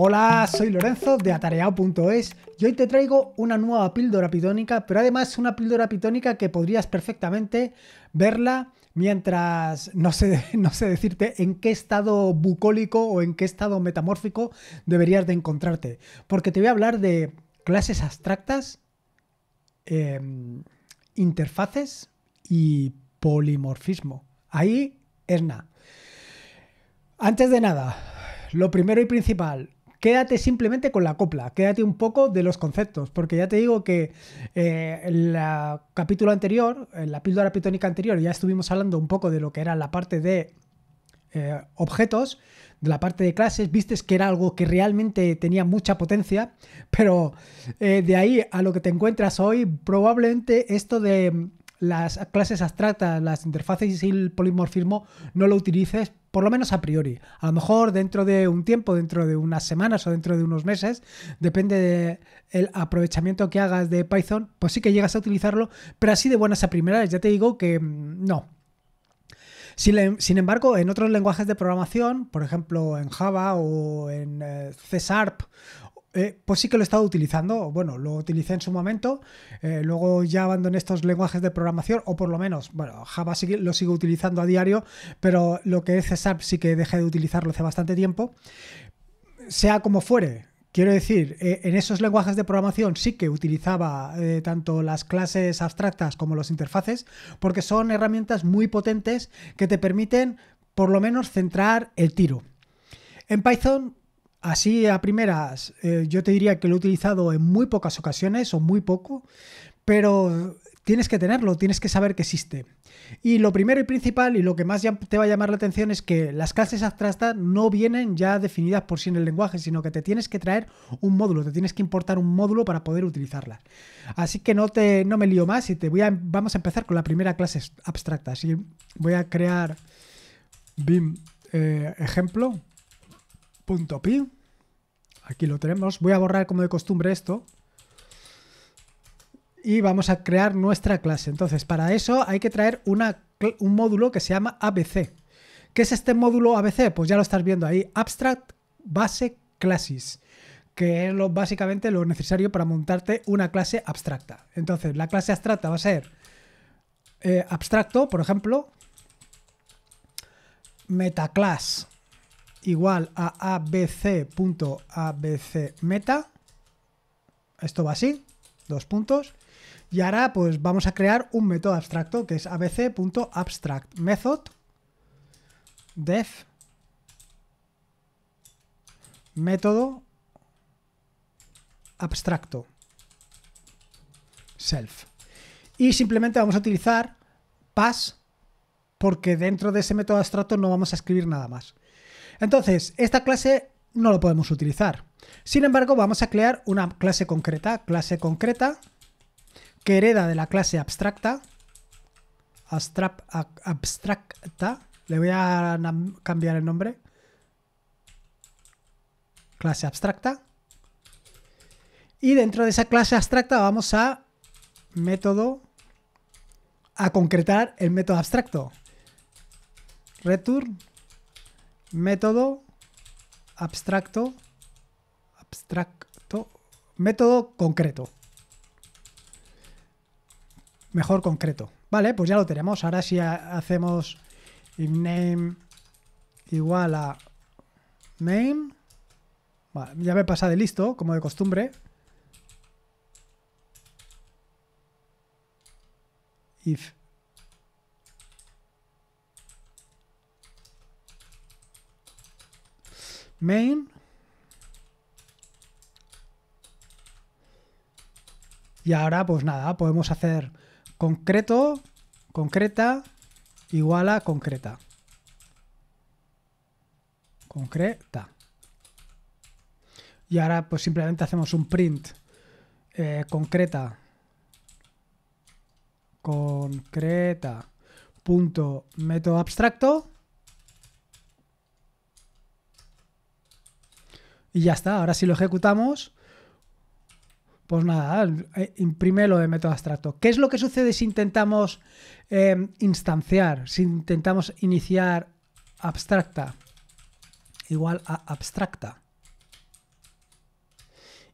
Hola, soy Lorenzo de Atareao.es y hoy te traigo una nueva píldora pitónica, pero además una píldora pitónica que podrías perfectamente verla mientras no sé, no sé decirte en qué estado bucólico o en qué estado metamórfico deberías de encontrarte, porque te voy a hablar de clases abstractas, em, interfaces y polimorfismo. Ahí es nada. Antes de nada, lo primero y principal, quédate simplemente con la copla, quédate un poco de los conceptos, porque ya te digo que eh, en el capítulo anterior, en la píldora pitónica anterior, ya estuvimos hablando un poco de lo que era la parte de eh, objetos, de la parte de clases, vistes que era algo que realmente tenía mucha potencia, pero eh, de ahí a lo que te encuentras hoy, probablemente esto de las clases abstractas, las interfaces y el polimorfismo no lo utilices, por lo menos a priori. A lo mejor dentro de un tiempo, dentro de unas semanas o dentro de unos meses, depende del aprovechamiento que hagas de Python, pues sí que llegas a utilizarlo, pero así de buenas a primeras, ya te digo que mm, no. Sin, embargo, en otros lenguajes de programación, por ejemplo en Java o en eh, C Sharp eh, pues sí que lo he estado utilizando, bueno, lo utilicé en su momento, eh, luego ya abandoné estos lenguajes de programación, o por lo menos, bueno, Java lo sigo utilizando a diario, pero lo que es C sí que dejé de utilizarlo hace bastante tiempo. Sea como fuere, Quiero decir, eh, en esos lenguajes de programación sí que utilizaba tanto las clases abstractas como los interfaces, porque son herramientas muy potentes que te permiten por lo menos centrar el tiro. En Python Así a primeras, eh, yo te diría que lo he utilizado en muy pocas ocasiones o muy poco, pero tienes que tenerlo, tienes que saber que existe. Y lo primero y principal y lo que más te va a llamar la atención es que las clases abstractas no vienen ya definidas por sí en el lenguaje, sino que te tienes que traer un módulo, te tienes que importar un módulo para poder utilizarlas. Así que no, te, no me lío más y te voy a, vamos a empezar con la primera clase abstracta. Así voy a crear BIM eh, ejemplo .py. Aquí lo tenemos. Voy a borrar como de costumbre esto. Y vamos a crear nuestra clase. Entonces, para eso hay que traer un módulo que se llama ABC. ¿Qué es este módulo ABC? Pues ya lo estás viendo ahí. Abstract Base Classes. Que es lo, básicamente lo necesario para montarte una clase abstracta. Entonces, la clase abstracta va a ser eh, abstracto, por ejemplo, metaclass igual a abc.abcmeta. Esto va así, dos puntos. Y ahora pues vamos a crear un método abstracto que es abc.abstract method def método abstracto self. Y simplemente vamos a utilizar pass porque dentro de ese método abstracto no vamos a escribir nada más. Entonces, esta clase no lo podemos utilizar. Sin embargo, vamos a crear una clase concreta, clase concreta, que hereda de la clase abstracta, abstracta, le voy a cambiar el nombre, clase abstracta, y dentro de esa clase abstracta vamos a método, a concretar el método abstracto, return método abstracto, abstracto, método concreto. Mejor concreto. Vale, pues ya lo tenemos. Ahora si hacemos name igual a name. Vale, ya me pasa de listo, como de costumbre. If main. Y ahora, pues nada, podemos hacer concreto, concreta, igual a concreta. Concreta. Y ahora, pues simplemente hacemos un print eh, concreta. Concreta. Punto método abstracto. Y ya está, ahora si lo ejecutamos, pues nada, eh, imprime lo de método abstracto. ¿Qué es lo que sucede si intentamos em, instanciar, si intentamos iniciar abstracta? Igual a abstracta.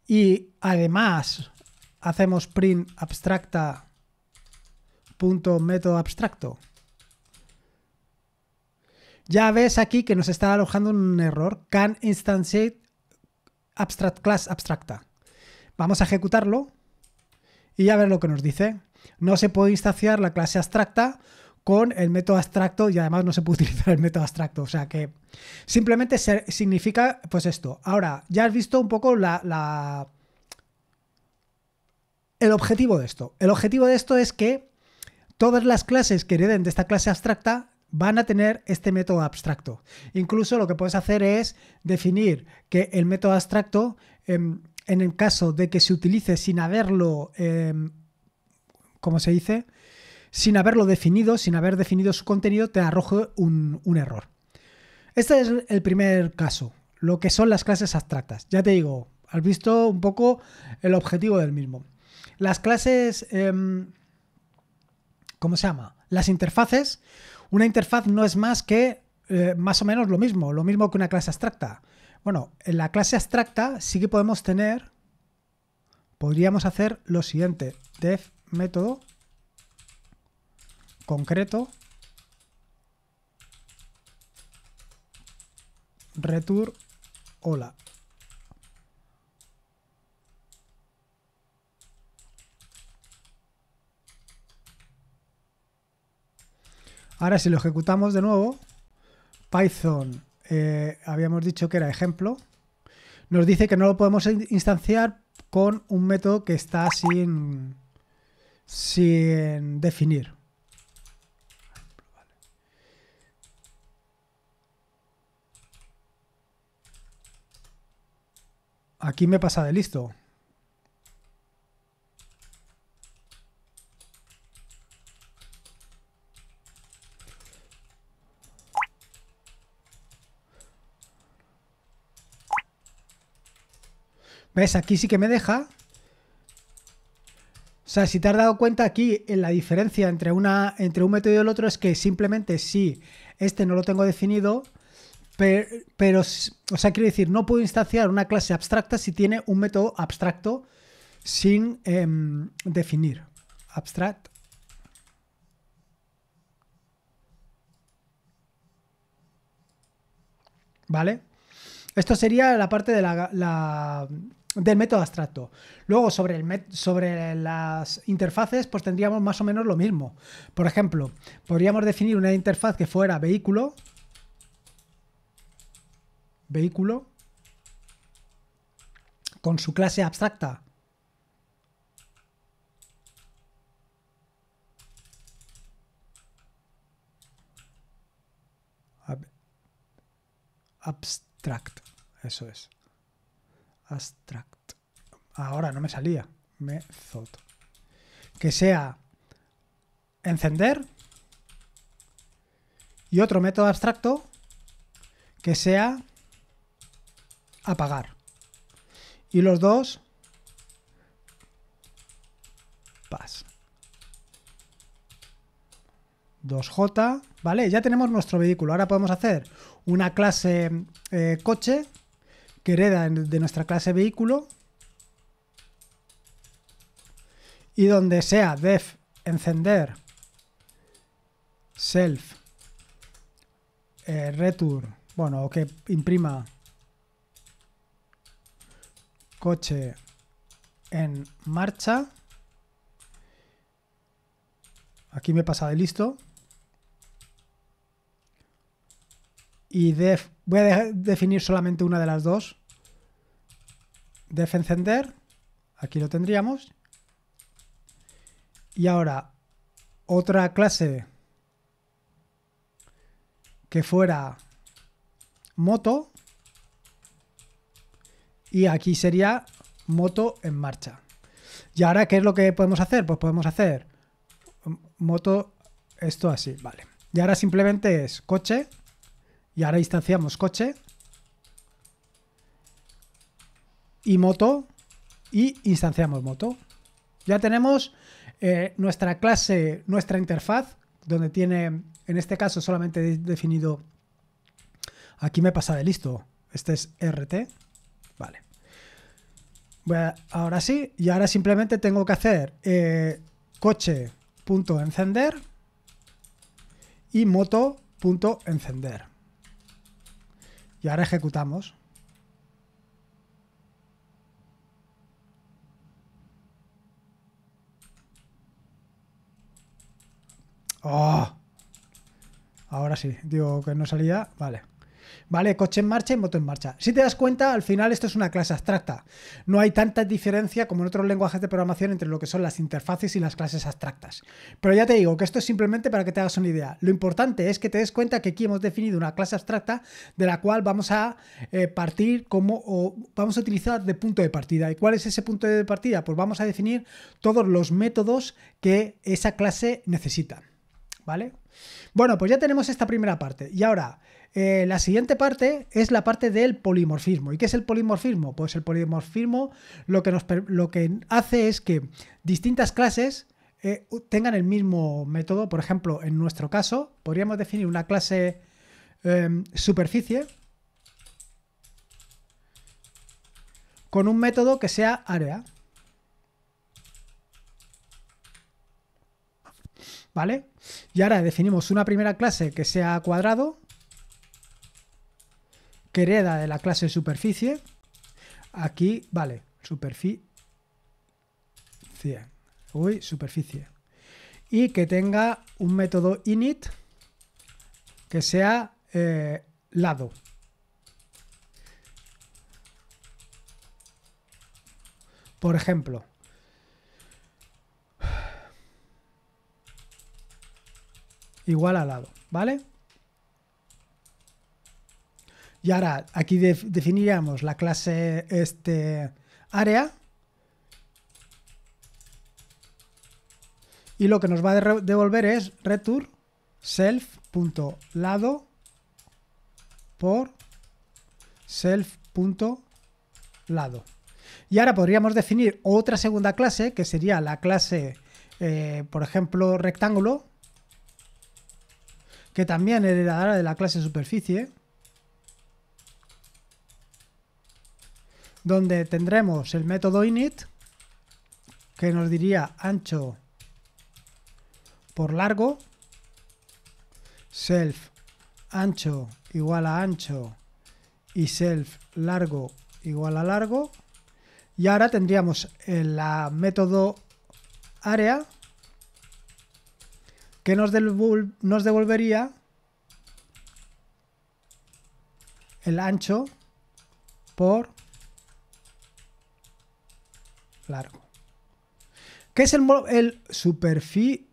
Y además hacemos print abstracta punto método abstracto. Ya ves aquí que nos está alojando un error. Can instantiate abstract class abstracta. Vamos a ejecutarlo y ya ver lo que nos dice. No se puede instanciar la clase abstracta con el método abstracto y además no se puede utilizar el método abstracto. O sea que simplemente significa pues esto. Ahora, ya has visto un poco el objetivo de esto. El objetivo de esto es que todas las clases que hereden de esta clase abstracta van a tener este método abstracto. Incluso lo que puedes hacer es definir que el método abstracto, em, en el caso de que se utilice sin haberlo, em, ¿cómo se dice? Sin haberlo definido, sin haber definido su contenido, te arroje un, error. Este es el primer caso, lo que son las clases abstractas. Ya te digo, has visto un poco el objetivo del mismo. Las clases, em, ¿cómo se llama? Las interfaces una interfaz no es más que eh, más o menos lo mismo, lo mismo que una clase abstracta. Bueno, en la clase abstracta sí que podemos tener, podríamos hacer lo siguiente, def método concreto return hola. Ahora si lo ejecutamos de nuevo, Python, eh, habíamos dicho que era ejemplo, nos dice que no lo podemos instanciar con un método que está sin definir. Aquí me pasa de listo. ¿Ves? Aquí sí que me deja. O sea, si te has dado cuenta aquí, la diferencia entre, una, entre un método y el otro es que simplemente sí este no lo tengo definido, pero, o sea, quiero decir, no puedo instanciar una clase abstracta si tiene un método abstracto sin em, definir. Abstract. ¿Vale? Esto sería la parte de la del método abstracto. Luego, sobre, el sobre las interfaces, pues tendríamos más o menos lo mismo. Por ejemplo, podríamos definir una interfaz que fuera vehículo, vehículo, con su clase abstracta. abstract, eso es. Abstract. Ahora no me salía. Method. Que sea encender y otro método abstracto que sea apagar. Y los dos pass. 2J, ¿vale? Ya tenemos nuestro vehículo. Ahora podemos hacer una clase eh, coche que hereda de nuestra clase vehículo y donde sea def encender self eh, return bueno que imprima coche en marcha aquí me pasa de listo y def Voy a definir solamente una de las dos. Def encender. Aquí lo tendríamos. Y ahora, otra clase que fuera moto. Y aquí sería moto en marcha. Y ahora, ¿qué es lo que podemos hacer? Pues podemos hacer moto, esto así, vale. Y ahora simplemente es coche. Y ahora instanciamos coche y moto y instanciamos moto. Ya tenemos eh, nuestra clase, nuestra interfaz, donde tiene, en este caso solamente definido, aquí me pasa de listo, este es RT, vale. Voy ahora sí, y ahora simplemente tengo que hacer eh, coche.encender y moto.encender. Y ahora ejecutamos. ¡Oh! Ahora sí, digo que no salía, vale. ¿vale? Coche en marcha y moto en marcha. Si te das cuenta, al final esto es una clase abstracta. No hay tanta diferencia como en otros lenguajes de programación entre lo que son las interfaces y las clases abstractas. Pero ya te digo que esto es simplemente para que te hagas una idea. Lo importante es que te des cuenta que aquí hemos definido una clase abstracta de la cual vamos a eh, partir como o vamos a utilizar de punto de partida. ¿Y cuál es ese punto de partida? Pues vamos a definir todos los métodos que esa clase necesita. ¿Vale? Bueno, pues ya tenemos esta primera parte. Y ahora, eh, la siguiente parte es la parte del polimorfismo. ¿Y qué es el polimorfismo? Pues el polimorfismo lo que, nos, lo que hace es que distintas clases eh, tengan el mismo método. Por ejemplo, en nuestro caso, podríamos definir una clase em, superficie con un método que sea área. ¿Vale? Y ahora definimos una primera clase que sea cuadrado que hereda de la clase superficie. Aquí, vale, superficie. Uy, superficie. Y que tenga un método init que sea eh, lado. Por ejemplo, igual a lado, ¿vale? Y ahora aquí definiríamos la clase este área. Y lo que nos va a devolver es return self.lado por self.lado. Y ahora podríamos definir otra segunda clase, que sería la clase, eh, por ejemplo, rectángulo, que también heredará de la clase superficie. donde tendremos el método init que nos diría ancho por largo self ancho igual a ancho y self largo igual a largo y ahora tendríamos el método área que nos, nos devolvería el ancho por largo. ¿Qué es el, el superficie?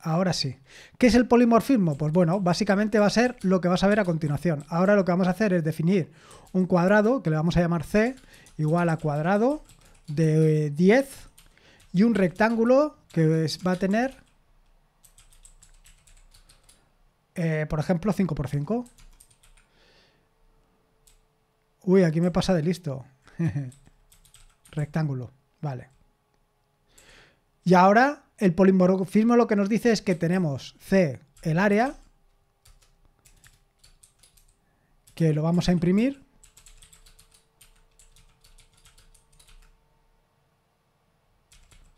Ahora sí. ¿Qué es el polimorfismo? Pues bueno, básicamente va a ser lo que vas a ver a continuación. Ahora lo que vamos a hacer es definir un cuadrado, que le vamos a llamar C, igual a cuadrado de 10, y un rectángulo que va a tener, eh, por ejemplo, 5 por 5. Uy, aquí me pasa de listo. Rectángulo. Vale. Y ahora el polimorfismo lo que nos dice es que tenemos C, el área, que lo vamos a imprimir.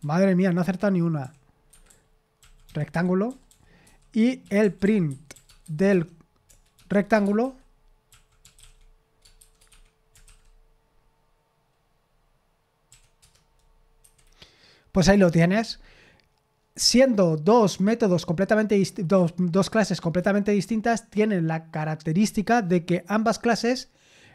Madre mía, no acerta ni una. Rectángulo. Y el print del rectángulo Pues ahí lo tienes. Siendo dos métodos completamente dos, clases completamente distintas, tienen la característica de que ambas clases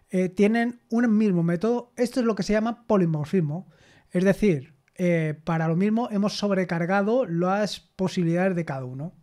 eh, tienen un mismo método. Esto es lo que se llama polimorfismo. Es decir, eh, para lo mismo hemos sobrecargado las posibilidades de cada uno.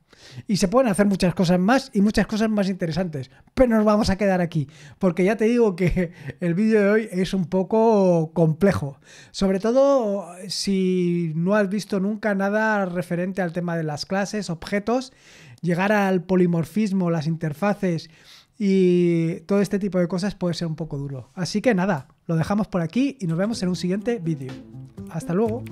Y se pueden hacer muchas cosas más y muchas cosas más interesantes. Pero nos vamos a quedar aquí, porque ya te digo que el vídeo de hoy es un poco complejo. Sobre todo si no has visto nunca nada referente al tema de las clases, objetos, llegar al polimorfismo, las interfaces y todo este tipo de cosas puede ser un poco duro. Así que nada, lo dejamos por aquí y nos vemos en un siguiente vídeo. Hasta luego.